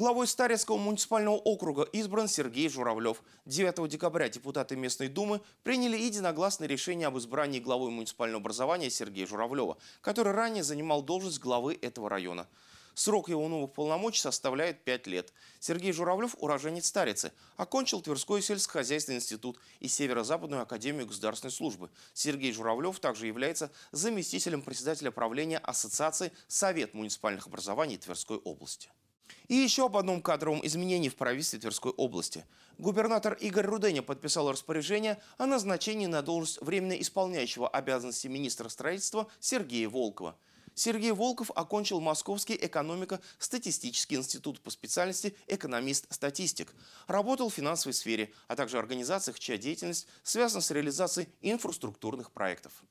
Главой Старецкого муниципального округа избран Сергей Журавлев. 9 декабря депутаты местной думы приняли единогласное решение об избрании главой муниципального образования Сергея Журавлева, который ранее занимал должность главы этого района. Срок его новых полномочий составляет 5 лет. Сергей Журавлев – уроженец Старицы. Окончил Тверской сельскохозяйственный институт и Северо-Западную академию государственной службы. Сергей Журавлев также является заместителем председателя правления Ассоциации Совет муниципальных образований Тверской области. И еще об одном кадровом изменении в правительстве Тверской области. Губернатор Игорь Руденя подписал распоряжение о назначении на должность временно исполняющего обязанности министра строительства Сергея Волкова. Сергей Волков окончил Московский экономико-статистический институт по специальности экономист-статистик. Работал в финансовой сфере, а также организациях, чья деятельность связана с реализацией инфраструктурных проектов.